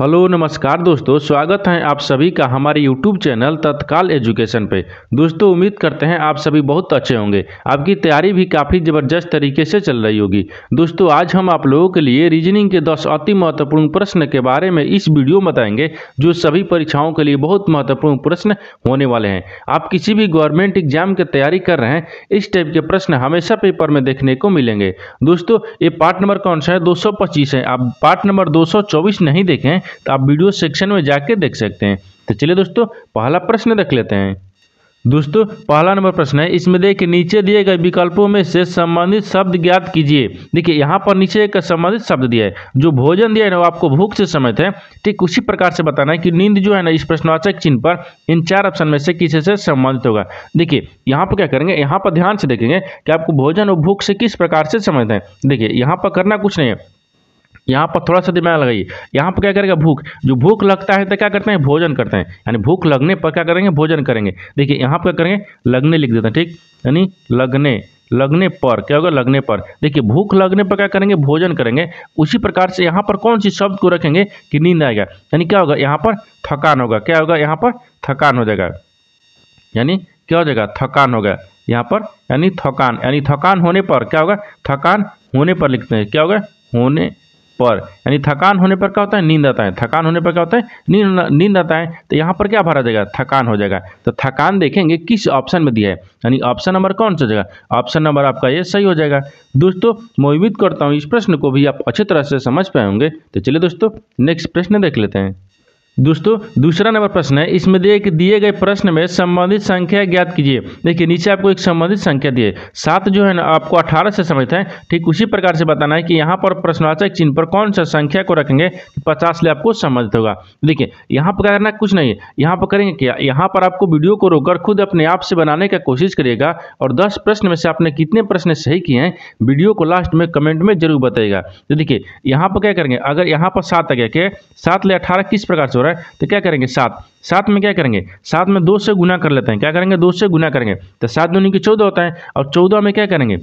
Hello नमस्कार दोस्तों स्वागत है आप सभी का हमारे यूट्यूब चैनल तत्काल एजुकेशन पे दोस्तों उम्मीद करते हैं आप सभी बहुत अच्छे होंगे आपकी तैयारी भी काफ़ी ज़बरदस्त तरीके से चल रही होगी दोस्तों आज हम आप लोगों के लिए रीजनिंग के 10 अति महत्वपूर्ण प्रश्न के बारे में इस वीडियो में बताएंगे जो सभी परीक्षाओं के लिए बहुत महत्वपूर्ण प्रश्न होने वाले हैं आप किसी भी गवर्नमेंट एग्जाम की तैयारी कर रहे हैं इस टाइप के प्रश्न हमेशा पेपर में देखने को मिलेंगे दोस्तों ये पार्ट नंबर कौन सा है दो है आप पार्ट नंबर दो नहीं देखें तो आप वीडियो सेक्शन में जाके देख सकते हैं तो चलिए दोस्तों पहला प्रश्न देख लेते हैं दोस्तों पहला नंबर प्रश्न है इसमें देखिए नीचे दिए गए विकल्पों में से संबंधित शब्द ज्ञात कीजिए देखिए यहाँ पर नीचे एक संबंधित शब्द दिया है जो भोजन दिया है ना वो आपको भूख से समय है ठीक उसी प्रकार से बताना है कि नींद जो है ना इस प्रश्नवाचक चिन्ह पर इन चार ऑप्शन में से किसी से संबंधित होगा देखिए यहाँ पर क्या करेंगे यहाँ पर ध्यान से देखेंगे कि आपको भोजन और भूख से किस प्रकार से समझते हैं देखिए यहाँ पर करना कुछ नहीं है यहाँ पर थोड़ा सा दिमाग लगाइए यहाँ पर क्या करेगा भूख जो भूख लगता है तो क्या करते हैं भोजन करते हैं यानी भूख लगने पर क्या करेंगे भोजन करेंगे देखिए यहाँ पर क्या करेंगे लगने लिख देते हैं ठीक यानी लगने लगने पर क्या होगा लगने पर देखिए भूख लगने पर क्या करेंगे भोजन करेंगे उसी प्रकार से यहाँ पर कौन सी शब्द को रखेंगे कि नींद आएगा यानी क्या होगा यहाँ पर थकान होगा क्या होगा यहाँ पर थकान हो जाएगा यानी क्या हो जाएगा थकान होगा यहाँ पर यानी थकान यानी थकान होने पर क्या होगा थकान होने पर लिखते हैं क्या होगा होने पर यानी थकान होने पर क्या होता है नींद आता है थकान होने पर क्या होता है नींद नींद आता है तो यहाँ पर क्या भरा जाएगा थकान हो जाएगा तो थकान देखेंगे किस ऑप्शन में दिया है यानी ऑप्शन नंबर कौन सा जाएगा ऑप्शन नंबर आपका ये सही हो जाएगा दोस्तों मैं उम्मीद करता हूँ इस प्रश्न को भी आप अच्छी तरह से समझ पाए होंगे तो चलिए दोस्तों नेक्स्ट प्रश्न देख लेते हैं दोस्तों दूसरा नंबर प्रश्न है इसमें दिए दिए गए प्रश्न में संबंधित संख्या ज्ञात कीजिए देखिए नीचे आपको एक संबंधित संख्या दिए सात जो है ना आपको अठारह से समझते हैं ठीक उसी प्रकार से बताना है कि यहाँ पर प्रश्नवाचक चिन्ह पर कौन सा संख्या को रखेंगे पचास ले आपको संबंधित होगा देखिए यहाँ पर करना कुछ नहीं है यहाँ पर करेंगे क्या यहाँ पर आपको वीडियो को रोककर खुद अपने आप से बनाने का कोशिश करिएगा और दस प्रश्न में से आपने कितने प्रश्न सही किए हैं वीडियो को लास्ट में कमेंट में जरूर बताइएगा तो देखिए यहाँ पर क्या करेंगे अगर यहाँ पर सात आ गया कि सात ले अठारह किस प्रकार से हो रहा है रहा है तो क्या करेंगे सात सात में क्या करेंगे सात में दो से गुना कर लेते हैं क्या करेंगे दो से गुना करेंगे तो सात दोनों के चौदह होता है और चौदह में क्या करेंगे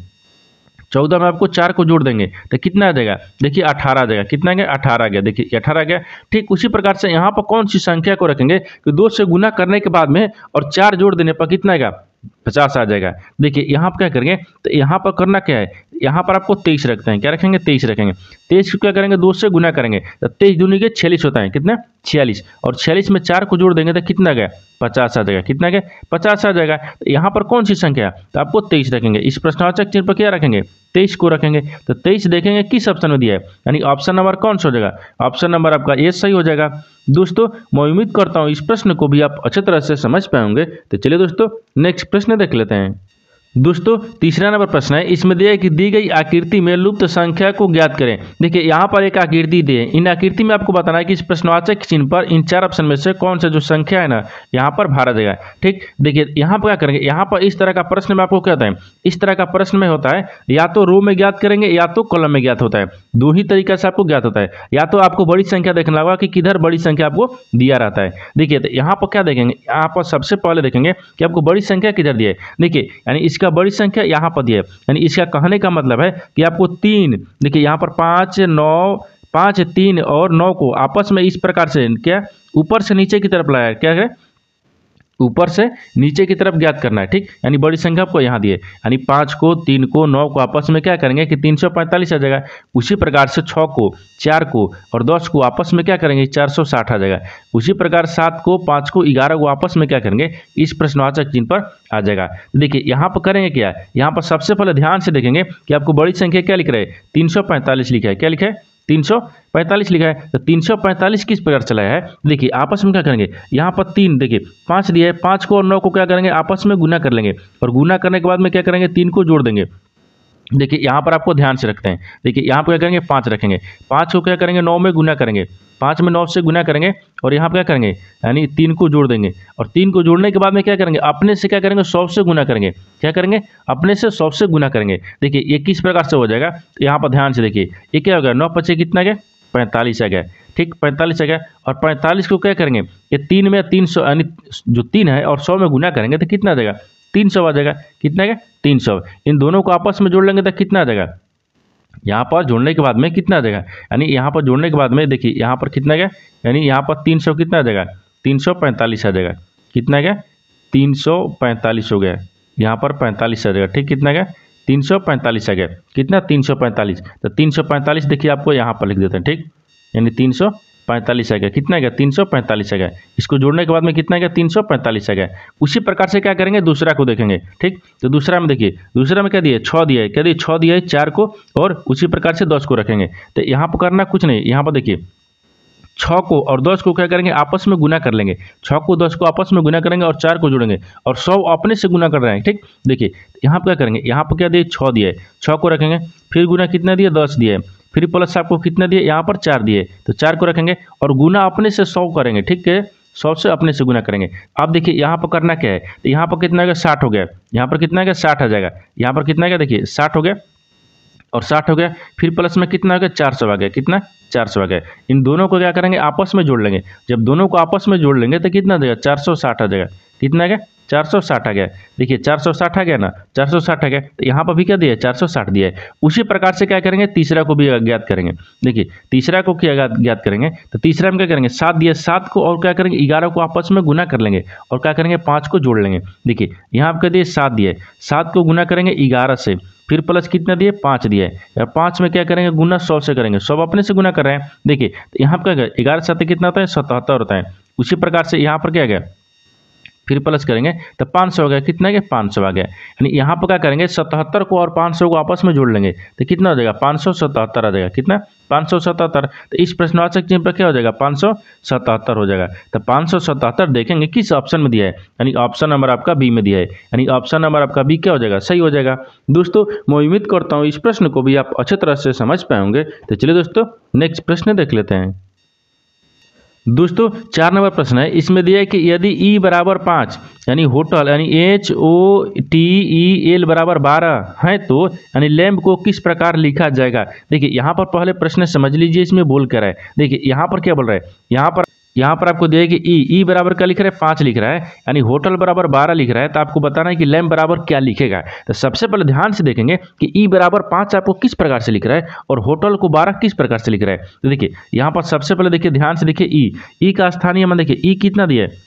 चौदह में आपको चार को जोड़ देंगे तो कितना आ जाएगा देखिए अठारह आ जाएगा कितना गया अठारह गया देखिए अठारह गया ठीक उसी प्रकार से यहाँ पर कौन सी संख्या को रखेंगे कि दो से गुना करने के बाद में और चार जोड़ देने पर कितना आएगा पचास आ जाएगा देखिए यहाँ पर क्या करेंगे तो यहाँ पर करना क्या है यहाँ पर आपको तेईस रखते हैं क्या रखेंगे तेईस रखेंगे तेईस को क्या करेंगे दो से गुना करेंगे तो तेईस दूनी के छियालीस होता है कितना छियालीस और छियालीस में चार को जोड़ देंगे तो कितना गया पचास आ जाएगा कितना गया पचास आ जाएगा तो यहाँ पर कौन सी संख्या है तो आपको तेईस रखेंगे इस प्रश्नवाचक चिन्ह पर क्या रखेंगे तेईस को रखेंगे तो तेईस देखेंगे किस ऑप्शन में दिया है यानी ऑप्शन नंबर कौन सा हो जाएगा ऑप्शन नंबर आपका ए सही हो जाएगा दोस्तों मैं उम्मीद करता हूँ इस प्रश्न को भी आप अच्छे तरह से समझ पाएंगे तो चलिए दोस्तों नेक्स्ट प्रश्न देख लेते हैं दोस्तों तीसरा नंबर प्रश्न है इसमें दिया है कि दी गई आकृति में लुप्त संख्या को ज्ञात करें देखिए यहाँ पर एक आकृति दी है इन आकृति में आपको बताना है कि इस प्रश्नवाचक चिन्ह पर इन चार ऑप्शन में से कौन सा जो संख्या है ना यहाँ पर भारत है ठीक देखिए यहाँ पर क्या करेंगे यहाँ पर इस तरह का प्रश्न में आपको क्या होता है इस तरह का प्रश्न में होता है या तो रो में ज्ञात करेंगे या तो कॉलम में ज्ञात होता है दो ही तरीका से आपको ज्ञात होता है या तो आपको बड़ी संख्या देखना होगा कि किधर बड़ी संख्या आपको दिया रहता है देखिए तो यहाँ पर क्या देखेंगे यहाँ पर सबसे पहले देखेंगे कि आपको बड़ी संख्या किधर दी है देखिए यानी इसका इसका बड़ी संख्या यहाँ पर दिया है यानी इसका कहने का मतलब है कि आपको तीन देखिए यहाँ पर पाँच नौ पाँच तीन और नौ को आपस में इस प्रकार से क्या ऊपर से नीचे की तरफ लगाया क्या है ऊपर से नीचे की तरफ ज्ञात करना है ठीक यानी बड़ी संख्या आपको यहाँ दिए यानी पाँच को तीन को नौ को आपस में क्या करेंगे कि तीन सौ पैंतालीस आ जाएगा उसी प्रकार से छः को चार को और दस को आपस में क्या करेंगे चार सौ साठ आ जाएगा उसी प्रकार सात को पाँच को ग्यारह को आपस में क्या करेंगे इस प्रश्नवाचक चिन्ह पर आ जाएगा देखिए यहाँ पर करेंगे क्या यहाँ पर सबसे पहले ध्यान से देखेंगे कि आपको बड़ी संख्या क्या लिख रहे है तीन लिखा है क्या लिखा है तीन सौ पैंतालीस लिखा है तो तीन सौ पैंतालीस किस प्रकार चलाया है देखिए आपस में क्या करेंगे यहाँ पर तीन देखिए पाँच दिया है पाँच को और नौ को क्या करेंगे आपस में गुना कर लेंगे और गुना करने के बाद में क्या करेंगे तीन को जोड़ देंगे देखिए यहाँ पर आपको ध्यान से रखते हैं देखिए यहाँ पर क्या करेंगे पाँच रखेंगे पाँच को क्या करेंगे नौ में गुना करेंगे पाँच में नौ से गुना करेंगे और यहाँ पर क्या करेंगे यानी तीन को जोड़ देंगे और तीन को जोड़ने के बाद में क्या करेंगे अपने से क्या करेंगे सौ से गुना करेंगे क्या करेंगे अपने से सौ से गुना करेंगे देखिए ये किस प्रकार से हो जाएगा तो यहाँ पर ध्यान से देखिए ये क्या हो गया नौ पच्चीस कितना गया पैंतालीस आ गया ठीक पैंतालीस आ गया और पैंतालीस को क्या करेंगे ये तीन में तीन सौ यानी जो तीन है और सौ में गुना करेंगे तो कितना देगा तीन सौ आ जाएगा कितना है तीन सौ इन दोनों को आपस में जोड़ लेंगे तो कितना आ जाएगा यहाँ पर जोड़ने के बाद में कितना आ जाएगा यानी यहाँ पर जोड़ने के बाद में देखिए यहाँ पर कितना गया यानी यहाँ पर तीन सौ कितना आ जाएगा तीन सौ पैंतालीस आ जाएगा कितना गया तीन सौ पैंतालीस हो गया यहाँ पर पैंतालीस आ जाएगा ठीक कितना गया तीन सौ पैंतालीस आ गया कितना तीन सौ पैंतालीस तो तीन सौ पैंतालीस देखिए आपको यहाँ पर लिख देते हैं ठीक यानी तीन सौ पैंतालीस आ गया कितना गया तीन सौ पैंतालीस आ गया इसको जोड़ने के बाद में कितना गया तीन सौ पैंतालीस आ गया उसी प्रकार से क्या करेंगे दूसरा को देखेंगे ठीक तो दूसरा में देखिए दूसरा में क्या दिया छः दिया है क्या दिए छः दिया है चार को और उसी प्रकार से दस को रखेंगे तो यहाँ पर करना कुछ नहीं यहाँ पर देखिए छः को और दस को क्या करेंगे आपस में गुना कर लेंगे छः को दस को आपस में गुना करेंगे और चार को जोड़ेंगे और सौ अपने से गुना कर रहे हैं ठीक देखिए यहाँ पर क्या करेंगे यहाँ पर क्या दिए छः दिया है छः को रखेंगे फिर गुना कितना दिया दस दिया है फिर प्लस आपको कितना दिए यहाँ पर चार दिए तो चार को रखेंगे और गुना अपने से सौ करेंगे ठीक है सौ से अपने से गुना करेंगे अब देखिए यहाँ पर करना क्या है तो यहाँ पर कितना गया साठ हो गया यहाँ पर कितना गया साठ आ जाएगा यहाँ पर कितना गया देखिए साठ हो गया और साठ हो गया फिर प्लस में कितना हो गया चार सौ आ गया कितना चार सौ आ गया इन दोनों को क्या करेंगे आपस में जोड़ लेंगे जब दोनों को आपस में जोड़ लेंगे तो कितना देगा चार सौ साठ आ जाएगा कितना आ गया चार सौ साठ आ गया देखिए चार सौ साठ आ गया ना चार सौ साठ आ गया तो यहाँ पर भी क्या दिया है चार सौ साठ दिया है उसी प्रकार से क्या करेंगे तीसरा को भी ज्ञात करेंगे देखिए तीसरा को क्या ज्ञात करेंगे तो तीसरा में क्या करेंगे सात दिया सात को और क्या करेंगे ग्यारह को आपस में गुना कर लेंगे और क्या करेंगे पाँच को जोड़ लेंगे देखिए यहाँ क्या दिए सात दिया है सात को गुना करेंगे ग्यारह से फिर प्लस कितना दिए पाँच दिया है पाँच में क्या करेंगे गुना सौ से करेंगे सौ अपने से गुना कर रहे हैं देखिए तो यहाँ पर क्या ग्यारह सात कितना होता है सतहत्तर होता है उसी प्रकार से यहाँ पर क्या गया फिर प्लस करेंगे तो पाँच सौ हो गया कितना गया पाँच सौ आ गया यानी यहाँ पर क्या करेंगे सतहत्तर को और पाँच सौ को आपस में जोड़ लेंगे तो कितना हो जाएगा पाँच सौ सतहत्तर आ जाएगा कितना पाँच सौ सतहत्तर तो इस प्रश्नवाचक चिन्ह पर क्या हो जाएगा पाँच सौ सतहत्तर हो जाएगा तो पाँच सौ सतहत्तर देखेंगे किस ऑप्शन में दिया है यानी ऑप्शन नंबर आपका बी में दिया है यानी ऑप्शन नंबर आपका बी क्या हो जाएगा सही हो जाएगा दोस्तों मैं उम्मीद करता हूँ इस प्रश्न को भी आप अच्छे तरह से समझ पाएंगे तो चलिए दोस्तों नेक्स्ट प्रश्न देख लेते हैं दोस्तों चार नंबर प्रश्न है इसमें दिया है कि यदि ई e बराबर पाँच यानी होटल यानी H O T E L बराबर बारह है तो यानी लैम्ब को किस प्रकार लिखा जाएगा देखिए यहाँ पर पहले प्रश्न समझ लीजिए इसमें बोल कर है देखिए यहाँ पर क्या बोल रहा है यहाँ पर यहाँ पर आपको देखिए ई ई बराबर क्या लिख रहा है पाँच लिख रहा है यानी होटल बराबर बारह लिख रहा है तो आपको बताना है कि लैम बराबर क्या लिखेगा तो सबसे पहले ध्यान से देखेंगे कि ई e बराबर पाँच आपको किस प्रकार से लिख रहा है और होटल को बारह किस प्रकार से लिख रहा है तो देखिए यहाँ पर सबसे पहले देखिए ध्यान से देखिए ई e। ई e का स्थानीय मन देखिए ई कितना दिया है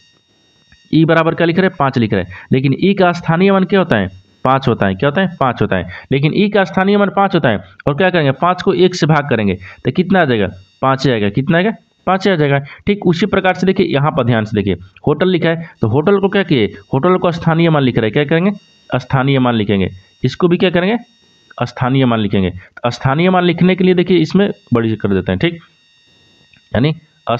ई बराबर क्या लिख रहे हैं पाँच लिख रहे हैं लेकिन ई का स्थानीय मन क्या होता है पाँच होता है क्या होता है पाँच होता है लेकिन ई का स्थानीय मन पाँच होता है और क्या करेंगे पाँच को एक से भाग करेंगे तो कितना आ जाएगा पाँच आएगा कितना आएगा पाँच हज़ार जगह ठीक उसी प्रकार से देखिए यहाँ पर ध्यान से देखिए होटल लिखा है तो होटल को क्या किए होटल को स्थानीय मान लिख रहे क्या करेंगे स्थानीय मान लिखेंगे इसको भी क्या करेंगे स्थानीय मान लिखेंगे तो स्थानीय मान लिखने के लिए देखिए इसमें बड़ी कर देते हैं ठीक यानी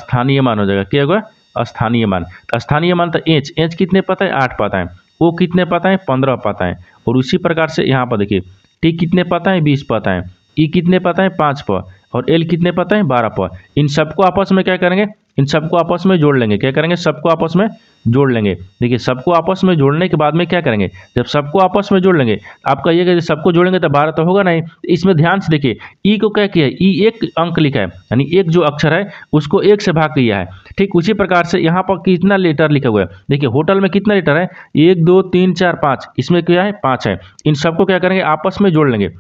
स्थानीय मान हो जाएगा क्या होगा स्थानीय मान तो स्थानीय मान तो एच एच कितने पता है आठ पता है ओ कितने पता है पंद्रह पता है और उसी प्रकार से यहाँ पर देखिए टी कितने पता है बीस पता है ई कितने पता है पाँच प और एल कितने पता है बारह पर इन सबको आपस में क्या करेंगे इन सबको आपस में जोड़ लेंगे क्या करेंगे सबको आपस में जोड़ लेंगे देखिए सबको आपस में जोड़ने के बाद में क्या करेंगे जब सबको आपस में जोड़ लेंगे आप कि सबको जोड़ेंगे तो बारह तो होगा नहीं इसमें ध्यान से देखिए ई को क्या किया है ई एक अंक लिखा है यानी एक जो अक्षर है उसको एक से भाग किया है ठीक उसी प्रकार से यहाँ पर कितना लेटर लिखा हुआ है देखिए होटल में कितना लेटर है एक दो तीन चार पाँच इसमें क्या है पाँच है इन सबको क्या करेंगे आपस में जोड़ लेंगे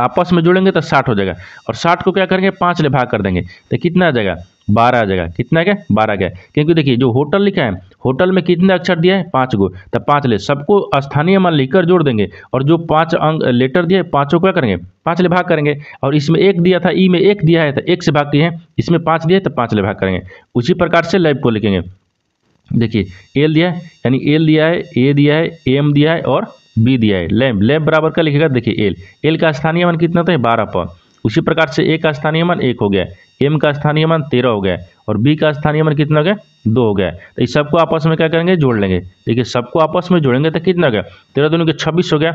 आपस में जोड़ेंगे तो साठ हो जाएगा और साठ को क्या करेंगे पाँच ले भाग कर देंगे तो कितना आ जाएगा बारह आ जाएगा कितना क्या बारह क्या क्योंकि देखिए जो होटल लिखा है होटल में कितने अक्षर दिया है पाँच गो तो पाँच ले सबको स्थानीय मान लिखकर जोड़ देंगे और जो पाँच अंक लेटर दिया है पाँचों को क्या करेंगे पाँच ले भाग करेंगे और इसमें एक दिया था ई में एक दिया है तो एक से भाग दिए हैं इसमें पाँच दिए तो पाँच ले भाग करेंगे उसी प्रकार से लैब को लिखेंगे देखिए एल दिया है यानी एल दिया है ए दिया है एम दिया है और बी दिया है लैम्ब लैम्ब बराबर का लिखेगा देखिए एल एल का स्थानीय मान कितना था बारह पर उसी प्रकार से ए का स्थानीय मान एक हो गया एम का स्थानीय मान तेरह हो गया और बी का स्थानीय मान कितना हो गया दो हो गया तो इस सबको आपस में क्या करेंगे जोड़ लेंगे देखिए सबको आपस में जोड़ेंगे तो कितना हो गया तेरह दोनों के छब्बीस हो गया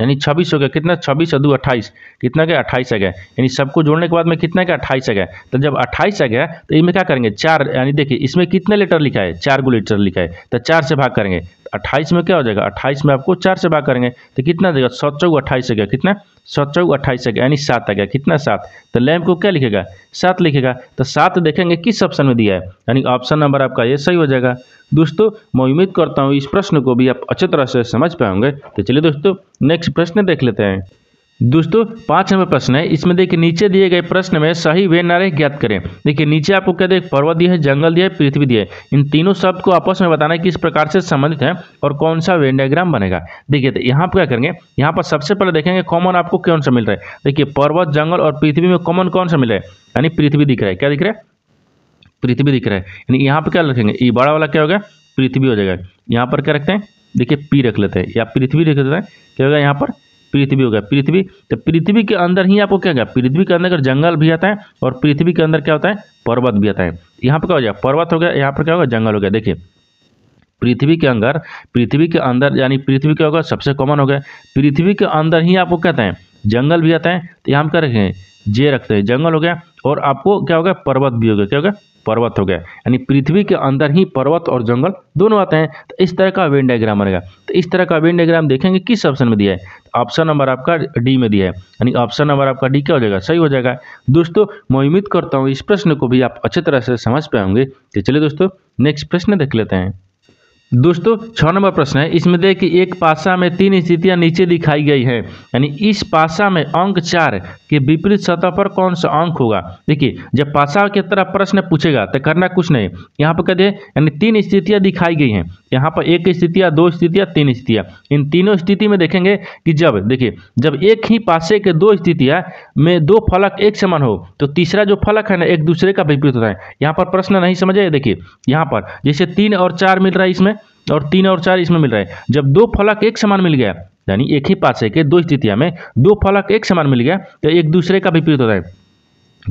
यानी छब्बीस हो गया कितना छब्बीस और दो अट्ठाईस कितना गया अट्ठाईस आ गया यानी सबको जोड़ने के बाद में कितना गया अट्ठाईस आ गया तो जब अट्ठाईस आ गया तो इसमें क्या करेंगे चार यानी देखिए इसमें कितने लीटर लिखा है चार गो लीटर लिखा है तो चार से भाग करेंगे अट्ठाईस में क्या हो जाएगा अट्ठाईस में आपको चार से भाग करेंगे तो कितना देगा सौ चौक अट्ठाईस आ गया कितना सौ चौक अट्ठाईस आ गया यानी सात आ गया कितना सात तो लैम्प को क्या लिखेगा सात लिखेगा तो सात देखेंगे किस ऑप्शन में दिया है यानी ऑप्शन नंबर आपका ये सही हो जाएगा दोस्तों मैं उम्मीद करता हूँ इस प्रश्न को भी आप अच्छे तरह से समझ पाएंगे तो चलिए दोस्तों नेक्स्ट नेक्स्ट प्रश्न देख लेते हैं दोस्तों पाँच नंबर प्रश्न है इसमें देखिए नीचे दिए गए प्रश्न में सही वे नारे ज्ञात करें देखिए नीचे आपको क्या देख पर्वत दिया है जंगल दिया है पृथ्वी दिया है इन तीनों शब्द को आपस में बताना है किस प्रकार से संबंधित है और कौन सा वे डायग्राम बनेगा देखिए तो यहाँ पर क्या करेंगे यहाँ पर सबसे पहले देखेंगे कॉमन आपको कौन सा मिल रहा है देखिए पर्वत जंगल और पृथ्वी में कॉमन कौन सा मिल रहा है यानी पृथ्वी दिख रहा है क्या दिख रहा है पृथ्वी दिख रहा है यानी यहाँ पर क्या रखेंगे ये बड़ा वाला क्या हो गया पृथ्वी हो जाएगा यहाँ पर क्या रखते हैं देखिए पी रख लेते हैं या पृथ्वी रख लेते हैं क्या होगा यहाँ पर पृथ्वी हो गया पृथ्वी तो पृथ्वी के अंदर ही आपको क्या गया पृथ्वी के अंदर जंगल भी आता है और पृथ्वी के अंदर क्या होता है पर्वत भी आता है यहाँ पर क्या हो जाएगा पर्वत हो गया यहाँ पर क्या होगा जंगल हो गया देखिए पृथ्वी के अंदर पृथ्वी के अंदर यानी पृथ्वी क्या होगा सबसे कॉमन हो गया पृथ्वी के अंदर ही आपको कहते हैं जंगल भी आता है तो यहाँ पर क्या रखें जे रखते हैं जंगल हो गया और आपको क्या होगा पर्वत भी हो गया क्या होगा पर्वत हो गया यानी पृथ्वी के अंदर ही पर्वत और जंगल दोनों आते हैं तो इस तरह का वेन डायग्राम बनेगा तो इस तरह का वेन डायग्राम देखेंगे किस ऑप्शन में दिया है ऑप्शन नंबर आपका डी में दिया है यानी ऑप्शन नंबर आपका डी क्या हो जाएगा सही हो जाएगा दोस्तों मैं उम्मीद करता हूँ इस प्रश्न को भी आप अच्छे तरह से समझ पाएंगे तो चलिए दोस्तों नेक्स्ट प्रश्न देख लेते हैं दोस्तों छ नंबर प्रश्न है इसमें देखिए कि एक पासा में तीन स्थितियां नीचे दिखाई गई हैं यानी इस पासा में अंक चार के विपरीत सतह पर कौन सा अंक होगा देखिए जब पासा की तरह प्रश्न पूछेगा तो करना कुछ नहीं यहाँ पर कह दे यानी तीन स्थितियाँ दिखाई गई हैं यहाँ पर एक स्थितियां दो स्थितियां तीन स्थितियाँ इन तीनों स्थिति में देखेंगे कि जब देखिए जब एक ही पासे के दो स्थितियाँ में दो फलक एक समान हो तो तीसरा जो फलक है ना एक दूसरे का विपरीत होता है यहाँ पर प्रश्न नहीं समझे देखिए यहाँ पर जैसे तीन और चार मिल रहा है इसमें और तीन और चार इसमें मिल रहा है जब दो फलक एक समान मिल गया यानी एक ही पासे के दो स्थितियाँ में दो फलक एक समान मिल गया तो एक दूसरे का विपरीत होता है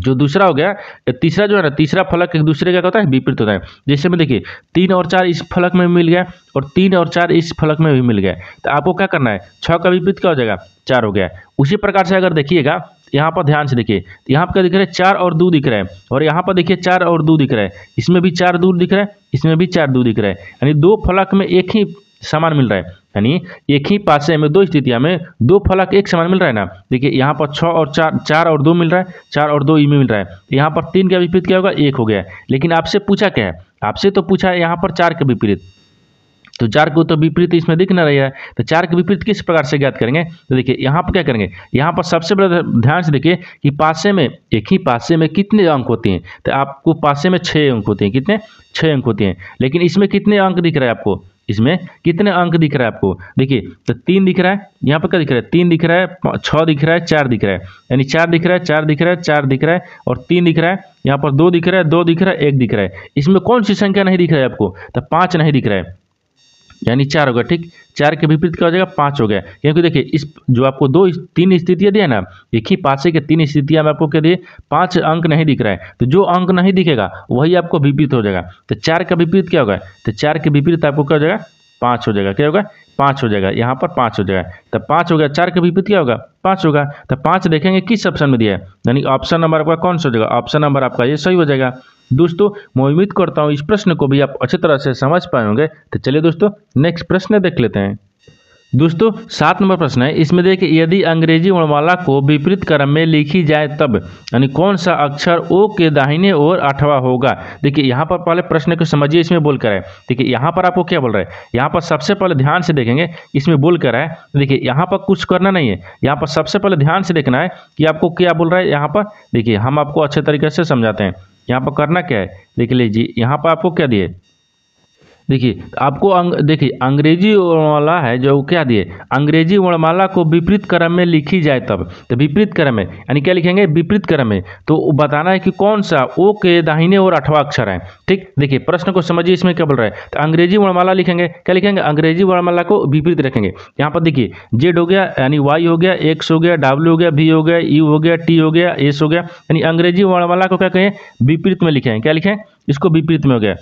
जो दूसरा हो गया तो तीसरा जो है ना तीसरा फलक एक दूसरे का होता है विपरीत होता है जैसे में देखिए तीन और चार इस फलक में मिल गया और तीन और चार इस फलक में भी मिल गया तो आपको क्या करना है छः का विपरीत क्या हो जाएगा चार हो गया उसी प्रकार से अगर देखिएगा यहाँ पर ध्यान से देखिए यहाँ पर दिख रहे हैं चार और दो दिख रहे हैं और यहाँ पर देखिए चार और दो दिख रहे हैं इसमें भी चार दूर दिख रहा है इसमें भी चार दो दिख रहा है यानी दो फलक में एक ही समान मिल रहा है यानी एक ही पासे में दो स्थितियाँ में दो फलक एक समान मिल रहा है ना देखिए यहाँ पर छः और चार चार और दो मिल रहा है चार और दो ई में मिल रहा है यहाँ पर तीन का विपरीत क्या होगा एक हो गया लेकिन आपसे पूछा क्या है आपसे तो पूछा है यहाँ पर चार के विपरीत तो चार को तो विपरीत इसमें दिख ना रही है तो चार के विपरीत किस प्रकार से ज्ञात करेंगे तो देखिए यहाँ पर क्या करेंगे यहाँ पर सबसे बड़ा ध्यान से देखिए कि पासे में एक ही पासे में कितने अंक होते हैं तो आपको पासे में छः अंक होते हैं कितने छः अंक होते हैं लेकिन इसमें कितने अंक दिख रहा है आपको इसमें कितने अंक दिख रहा है आपको देखिए तो तीन दिख रहा है यहाँ पर क्या दिख रहा है तीन दिख रहा है छः दिख रहा है चार दिख रहा है यानी चार दिख रहा है चार दिख रहा है चार दिख रहा है और तीन दिख रहा है यहाँ पर दो दिख रहा है दो दिख रहा है एक दिख रहा है इसमें कौन सी संख्या नहीं दिख रहा है आपको तो पाँच नहीं दिख रहा है यानी चार होगा ठीक चार के विपरीत क्या हो जाएगा पाँच हो गया क्योंकि देखिए इस जो आपको दो तीन स्थितियाँ दिया ना एक ही पाँच के तीन स्थितियाँ में आपको क्या दिए पाँच अंक नहीं दिख रहा है तो जो अंक नहीं दिखेगा वही आपको विपरीत हो जाएगा तो चार का विपरीत क्या होगा तो चार के विपरीत आपको क्या हो जाएगा पाँच हो जाएगा क्या होगा पाँच हो जाएगा यहाँ पर पाँच हो जाएगा तो पाँच हो गया चार के विपरीत क्या होगा पाँच होगा तो पाँच देखेंगे किस ऑप्शन में दिया है यानी ऑप्शन नंबर आपका कौन सा हो जाएगा ऑप्शन नंबर आपका ये सही हो जाएगा दोस्तों मैं उम्मीद करता हूँ इस प्रश्न को भी आप अच्छी तरह से समझ पाए होंगे तो चलिए दोस्तों नेक्स्ट प्रश्न देख लेते हैं दोस्तों सात नंबर प्रश्न है इसमें देखिए यदि अंग्रेजी वर्णमाला को विपरीत क्रम में लिखी जाए तब यानी कौन सा अक्षर ओ के दाहिने ओर आठवा होगा देखिए यहाँ पर पहले प्रश्न को समझिए इसमें बोल कर है देखिए यहाँ पर आपको क्या बोल रहा है यहाँ पर सबसे पहले ध्यान से देखेंगे इसमें बोल कर है देखिए यहाँ पर कुछ करना नहीं है यहाँ पर सबसे पहले ध्यान से देखना है कि आपको क्या बोल रहा है यहाँ पर देखिए हम आपको अच्छे तरीके से समझाते हैं यहाँ पर करना क्या है देख लीजिए यहाँ पर आपको क्या दिए देखिए आपको अंग, देखिए अंग्रेजी वर्णमाला है जो क्या दिए अंग्रेजी वर्णमाला को विपरीत क्रम में लिखी जाए तब तो विपरीत क्रम में यानी क्या लिखेंगे विपरीत क्रम में तो बताना है कि कौन सा ओ के दाहिने और अठवा अक्षर है ठीक देखिए प्रश्न को समझिए इसमें क्या बोल रहा है तो अंग्रेजी वर्णमाला लिखेंगे क्या लिखेंगे अंग्रेजी वर्णमाला को विपरीत रखेंगे यहाँ पर देखिए जेड हो गया यानी वाई हो गया एक्स हो गया डब्ल्यू हो गया वी हो गया यू हो गया टी हो गया एस हो गया यानी अंग्रेजी वर्णमाला को क्या कहें विपरीत में लिखें क्या लिखें इसको विपरीत में हो गया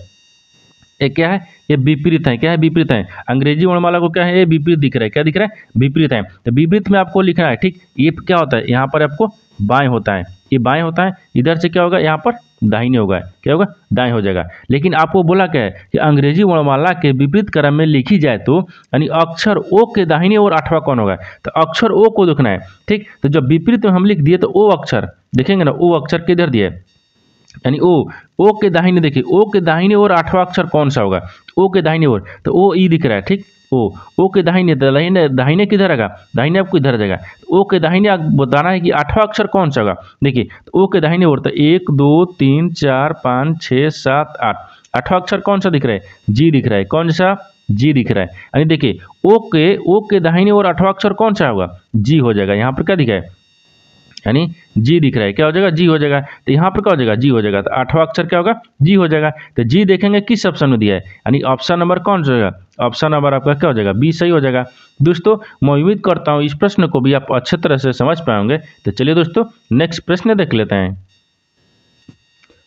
ये क्या है ये विपरीत है क्या है विपरीत है अंग्रेजी वर्णमाला को क्या है ये विपरीत दिख रहा है क्या दिख रहा है विपरीत है तो विपरीत में आपको लिखना है ठीक ये क्या होता है यहाँ पर आपको बाएं होता है ये बाएं होता है इधर से क्या होगा यहाँ पर दाहिने होगा क्या होगा दाएं हो जाएगा लेकिन आपको बोला क्या है कि अंग्रेजी वर्णमाला के विपरीत क्रम में लिखी जाए तो यानी अक्षर ओ के दाहिने और आठवा कौन होगा तो अक्षर ओ को देखना है ठीक तो जब विपरीत में हम लिख दिए तो ओ अक्षर देखेंगे ना ओ अक्षर किधर दिए यानी ओ ओ के दाहिने देखिए ओ के दाहिने और आठवां अक्षर कौन सा होगा ओ के दाहिने और तो ओ ई दिख रहा है ठीक ओ ओ के दाहिने दाहिने दाहिने किधर आएगा दाहिने आपको इधर जाएगा ओ के दाहिने आप बताना है कि आठवां अक्षर कौन सा होगा देखिए तो ओ के दाहिने और तो एक दो तीन चार पाँच छः सात आठ आठवां अक्षर कौन सा दिख रहा है जी दिख रहा है कौन सा जी दिख रहा है यानी देखिए ओ के ओ के दाहिने और आठवां अक्षर कौन सा होगा जी हो जाएगा यहाँ पर क्या दिखा है यानी जी दिख रहा है क्या हो जाएगा जी हो जाएगा तो यहाँ पर क्या हो जाएगा जी हो जाएगा तो आठवां अक्षर क्या होगा जी हो जाएगा तो जी देखेंगे किस ऑप्शन में दिया है यानी ऑप्शन नंबर कौन सा होगा ऑप्शन नंबर आपका क्या हो जाएगा बी सही हो जाएगा दोस्तों मैं उम्मीद करता हूँ इस प्रश्न को भी आप अच्छे तरह से समझ पाएंगे तो चलिए दोस्तों नेक्स्ट प्रश्न देख लेते हैं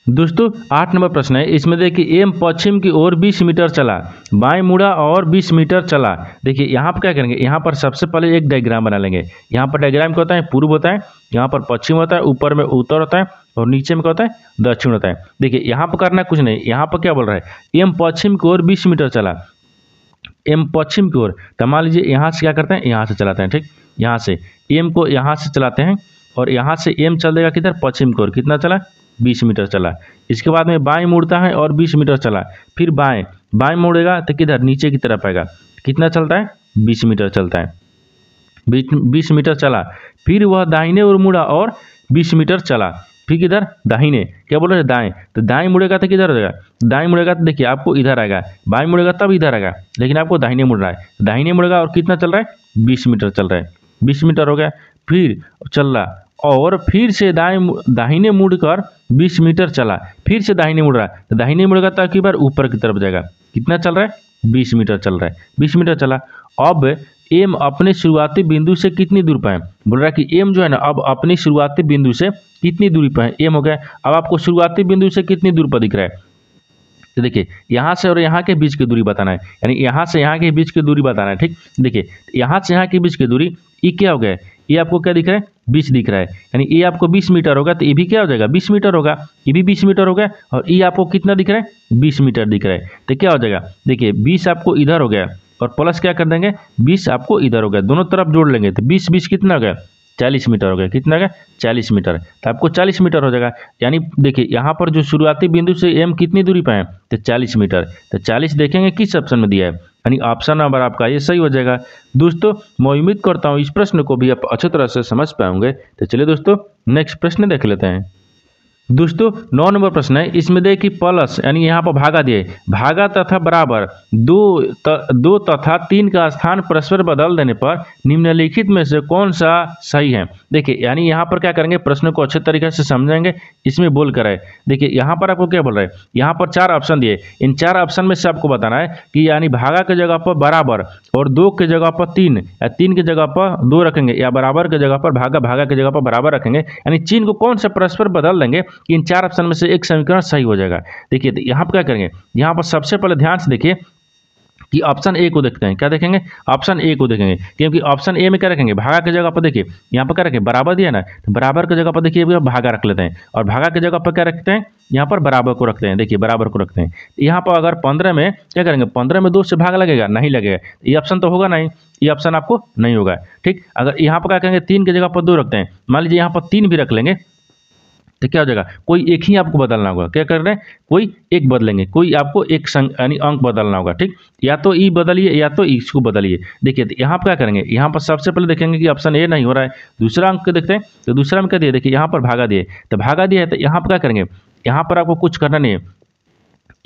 दोस्तों आठ नंबर प्रश्न है इसमें देखिए एम पश्चिम की ओर 20 मीटर चला बाएं मुड़ा और 20 मीटर चला देखिए यहाँ पर क्या करेंगे यहाँ पर सबसे पहले एक डायग्राम बना लेंगे यहाँ पर डायग्राम क्या होता है पूर्व होता है यहाँ पर पश्चिम होता है ऊपर में उत्तर होता है और नीचे में क्या होता है दक्षिण होता है देखिए यहाँ पर करना कुछ नहीं यहाँ पर क्या बोल रहा है एम पश्चिम की ओर बीस मीटर चला एम पश्चिम की ओर तो मान लीजिए यहाँ से क्या करते हैं यहाँ से चलाते हैं ठीक यहाँ से एम को यहाँ से चलाते हैं और यहाँ से एम चल देगा किधर पश्चिम की ओर कितना चला बीस मीटर चला इसके बाद में बाएँ मुड़ता है और बीस मीटर चला फिर बाएँ बाएँ मुड़ेगा तो किधर नीचे की तरफ आएगा कितना चलता है बीस मीटर चलता है बीस मीटर चला फिर वह दाहिने और मुड़ा और बीस मीटर चला फिर किधर दाहिने क्या बोल रहे हैं दाएँ तो दाएँ मुड़ेगा तो किधर रहेगा दाएँ मुड़ेगा तो देखिए आपको इधर आएगा बाएँ मुड़ेगा तब इधर आएगा लेकिन आपको दाहिने मुड़ रहा है दाहिने मुड़ेगा और कितना चल रहा है बीस मीटर चल रहा है बीस मीटर हो गया फिर चल रहा और फिर से दाएं दाहिने मुड़कर 20 मीटर चला फिर से दाहिने मुड़ रहा है तो दाहिने मुड़ेगा तो एक बार ऊपर की तरफ जाएगा कितना चल रहा है 20 मीटर चल रहा है 20 मीटर चला अब एम अपने शुरुआती बिंदु से कितनी दूर पर है बोल रहा है कि एम जो है ना अब अपने शुरुआती बिंदु से कितनी दूरी पर है एम हो गया अब आपको शुरुआती बिंदु से कितनी दूर पर दिख रहा है तो देखिए यहाँ से और यहाँ के बीच की दूरी बताना है यानी यहाँ से यहाँ के बीच की दूरी बताना है ठीक देखिए यहाँ से यहाँ के बीच की दूरी ये क्या हो गया ये आपको क्या दिख रहा है बीस दिख रहा है यानी ये आपको बीस मीटर होगा तो ये भी क्या हो जाएगा बीस मीटर होगा ये भी बीस मीटर होगा और ये आपको कितना दिख रहा है बीस मीटर दिख रहा है तो क्या हो जाएगा देखिए बीस आपको इधर हो गया और प्लस क्या कर देंगे बीस आपको इधर हो गया दोनों तरफ जोड़ लेंगे तो बीस बीस कितना हो गया चालीस मीटर हो गया कितना गया चालीस मीटर तो आपको चालीस मीटर हो जाएगा यानी देखिए यहाँ पर जो शुरुआती बिंदु से एम कितनी दूरी पर है तो चालीस मीटर तो चालीस देखेंगे किस ऑप्शन में दिया है यानी ऑप्शन नंबर आपका ये सही हो जाएगा दोस्तों मैं उम्मीद करता हूँ इस प्रश्न को भी आप अच्छी तरह से समझ पाएंगे तो चलिए दोस्तों नेक्स्ट प्रश्न देख लेते हैं दोस्तों नौ नंबर प्रश्न है इसमें देखिए कि प्लस यानी यहाँ पर भागा दिए भागा तथा बराबर दो त, दो तथा तीन का स्थान परस्पर बदल देने पर निम्नलिखित में से कौन सा सही है देखिए यानी यहाँ पर क्या करेंगे प्रश्न को अच्छे तरीके से समझेंगे इसमें बोल कर आए देखिए यहाँ पर आपको क्या बोल रहे हैं यहाँ पर चार ऑप्शन दिए इन चार ऑप्शन में से आपको बताना है कि यानी भागा के जगह पर बराबर और दो के जगह पर तीन या तीन के जगह पर दो रखेंगे या बराबर के जगह पर भागा भागा की जगह पर बराबर रखेंगे यानी चीन को कौन सा परस्पर बदल देंगे कि इन चार ऑप्शन में से एक समीकरण सही हो जाएगा देखिए तो यहाँ पर क्या करेंगे यहाँ पर सबसे पहले ध्यान से देखिए कि ऑप्शन ए को देखते हैं क्या देखेंगे ऑप्शन ए को देखेंगे क्योंकि ऑप्शन ए में क्या रखेंगे भागा की जगह पर देखिए यहाँ पर क्या रखें बराबर दिया ना तो बराबर की जगह पर देखिए भागा रख लेते हैं और भागा की जगह पर क्या रखते हैं यहाँ पर बराबर को रखते हैं देखिए बराबर को रखते हैं तो यहाँ पर अगर पंद्रह में क्या करेंगे पंद्रह में दो से भाग लगेगा नहीं लगेगा तो ये ऑप्शन तो होगा नहीं ये ऑप्शन आपको नहीं होगा ठीक अगर यहाँ पर क्या करेंगे तीन की जगह पर दो रखते हैं मान लीजिए यहाँ पर तीन भी रख लेंगे से क्या हो जाएगा कोई एक ही आपको बदलना होगा क्या कर रहे हैं कोई एक बदलेंगे कोई आपको एक संग यानी अंक बदलना होगा ठीक या तो ई बदलिए या तो इसको बदलिए देखिए तो यहाँ पर क्या करेंगे यहाँ पर सबसे पहले देखेंगे कि ऑप्शन ए नहीं हो रहा है दूसरा अंक देखते हैं तो दूसरा अंक क्या देखिए यहाँ पर भागा दिए तो भागा दिया है तो यहाँ पर क्या करेंगे यहाँ पर आपको कुछ करना नहीं है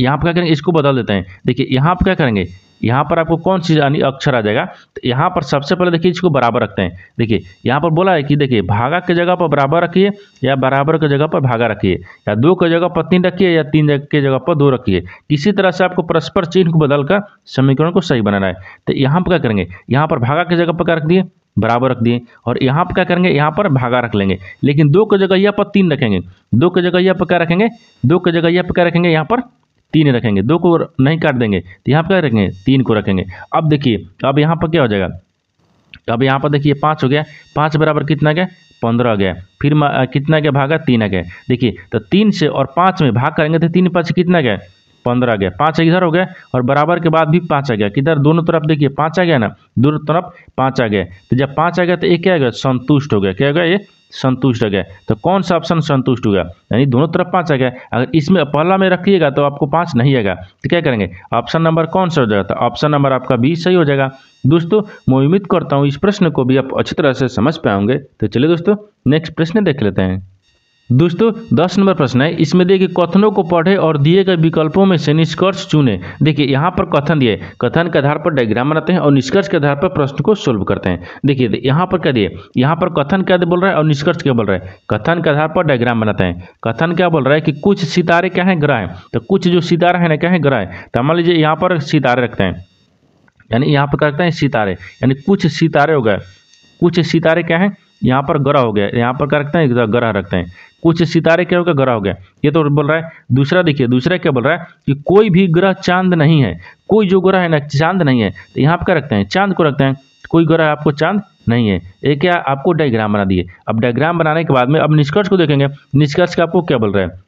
यहाँ पर क्या करेंगे इसको बदल देते हैं देखिए यहाँ पर क्या करेंगे यहाँ पर आपको कौन सी यानी अक्षर आ जाएगा तो यहाँ पर सबसे पहले देखिए इसको बराबर रखते हैं देखिए यहाँ पर बोला है कि देखिए भागा के जगह पर बराबर रखिए या बराबर के जगह पर भागा रखिए या दो के जगह पर तीन रखिए या तीन के जगह पर दो रखिए इसी तरह से आपको परस्पर चिन्ह को बदलकर समीकरण को सही बनाना है तो यहाँ पर क्या करेंगे यहाँ पर भागा के जगह पर क्या रख दिए बराबर रख दिए और यहाँ पर क्या करेंगे यहाँ पर भागा रख लेंगे लेकिन दो के जगह यह पर तीन रखेंगे दो के जगह यह पर क्या रखेंगे दो के जगह यह पर क्या रखेंगे यहाँ पर तीन रखेंगे दो को नहीं काट देंगे तो यहाँ पर क्या रखेंगे तीन को रखेंगे अब देखिए तो अब यहाँ पर क्या हो जाएगा तो अब यहाँ पर देखिए पाँच हो गया पाँच बराबर कितना गया पंद्रह गया फिर कितना गया भागा तीन आ गया देखिए तो तीन से और पाँच में भाग करेंगे तो तीन पाँच कितना गया पंद्रह गया पाँच इधर हो गया और बराबर के बाद भी पाँच आ गया किधर दोनों तरफ देखिए पाँच आ गया ना दोनों तरफ पाँच आ गया तो जब पाँच आ गया तो एक क्या गया संतुष्ट हो गया क्या हो गया ये संतुष्ट हो गया तो कौन सा ऑप्शन संतुष्ट गया यानी दोनों तरफ पाँच आ गया अगर इसमें पहला में रखिएगा तो आपको पाँच नहीं आएगा तो क्या करेंगे ऑप्शन नंबर कौन सा हो जाएगा तो ऑप्शन नंबर आपका बीस सही हो जाएगा दोस्तों मैं उम्मीद करता हूँ इस प्रश्न को भी आप अच्छी तरह से समझ पाएंगे तो चलिए दोस्तों नेक्स्ट प्रश्न देख लेते हैं दोस्तों दस नंबर प्रश्न है इसमें देखिए कथनों को पढ़े और दिए गए विकल्पों में से निष्कर्ष चुने देखिए यहाँ पर कथन दिए कथन के आधार पर डायग्राम बनाते हैं और निष्कर्ष के आधार पर प्रश्न को सोल्व करते हैं देखिए यहाँ पर क्या दिए यहाँ पर कथन क्या बोल रहा है और निष्कर्ष क्या बोल रहा है कथन के आधार पर डायग्राम बनाते हैं कथन क्या बोल रहा है कि कुछ सितारे क्या है ग्रह तो कुछ जो सितारा है ना क्या है ग्रह तो मान लीजिए यहाँ पर सितारे रखते हैं यानी यहाँ पर करते हैं सितारे यानी कुछ सितारे हो गए कुछ सितारे क्या हैं यहाँ पर गरा हो गया यहाँ पर क्या रखते हैं गरा रखते हैं कुछ सितारे क्या हो गया ग्रह हो गया ये तो बोल रहा है दूसरा देखिए दूसरा क्या बोल रहा है कि कोई भी ग्रह चांद नहीं है कोई जो ग्रह है ना चांद नहीं है तो यहाँ पर क्या रखते हैं चांद को रखते हैं कोई ग्रह आपको चांद नहीं है ये क्या आपको डायग्राम बना दिए अब डायग्राम बनाने के बाद में अब निष्कर्ष को देखेंगे निष्कर्ष का आपको क्या बोल रहा है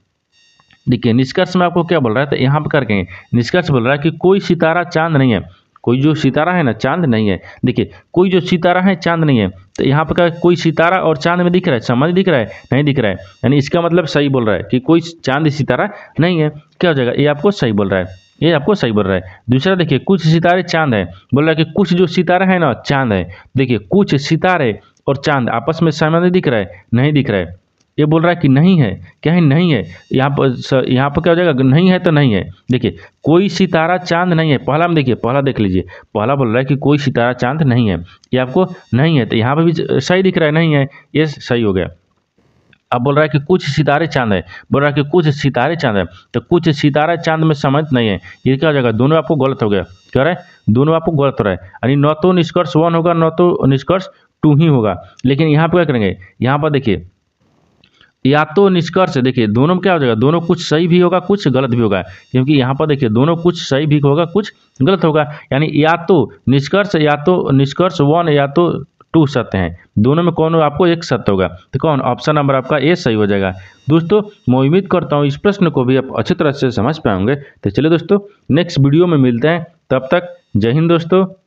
देखिए निष्कर्ष में आपको क्या बोल रहा है तो यहाँ पर क्या रखेंगे निष्कर्ष बोल रहा है कि कोई सितारा चांद नहीं है कोई जो सितारा है ना चांद नहीं है देखिए कोई जो सितारा है चांद नहीं है तो यहाँ पर कोई सितारा और चांद में दिख रहा है समझ दिख रहा है नहीं दिख रहा है यानी इसका मतलब सही बोल रहा है कि कोई चांद सितारा नहीं है क्या हो जाएगा ये आपको सही बोल रहा है ये आपको सही बोल रहा है दूसरा देखिए कुछ सितारे चांद है बोल रहा है कि कुछ जो सितारा है ना चांद है देखिए कुछ सितारे और चांद आपस में सहमत दिख रहा है नहीं दिख रहा है ये बोल रहा है कि नहीं है क्या है नहीं है यहाँ पर यहाँ पर क्या हो जाएगा नहीं है तो नहीं है देखिए कोई सितारा चांद नहीं है पहला में देखिए पहला देख लीजिए पहला बोल रहा है कि कोई सितारा चांद नहीं है ये आपको नहीं है तो यहाँ पर भी सही दिख रहा है नहीं है ये सही हो गया अब बोल रहा है कि कुछ सितारे चांद है बोल रहा है कि कुछ सितारे चांद है तो कुछ सितारा चांद में समझ नहीं है ये क्या हो जाएगा दोनों आपको गलत हो गया क्या रहा है दोनों आपको गलत हो रहा है यानी न तो निष्कर्ष वन होगा न तो निष्कर्ष टू ही होगा लेकिन यहाँ पर क्या करेंगे यहाँ पर देखिए या तो निष्कर्ष देखिए दोनों में क्या हो जाएगा दोनों कुछ सही भी होगा कुछ गलत भी होगा क्योंकि यहाँ पर देखिए दोनों कुछ सही भी होगा कुछ गलत होगा यानी या तो निष्कर्ष या तो निष्कर्ष वन या तो टू सत्य हैं दोनों में कौन आपको एक सत्य होगा तो कौन ऑप्शन नंबर आपका ए सही हो जाएगा दोस्तों मैं उम्मीद करता हूँ इस प्रश्न को भी आप अच्छी तरह से समझ पाएंगे तो चलिए दोस्तों नेक्स्ट वीडियो में मिलते हैं तब तक जय हिंद दोस्तों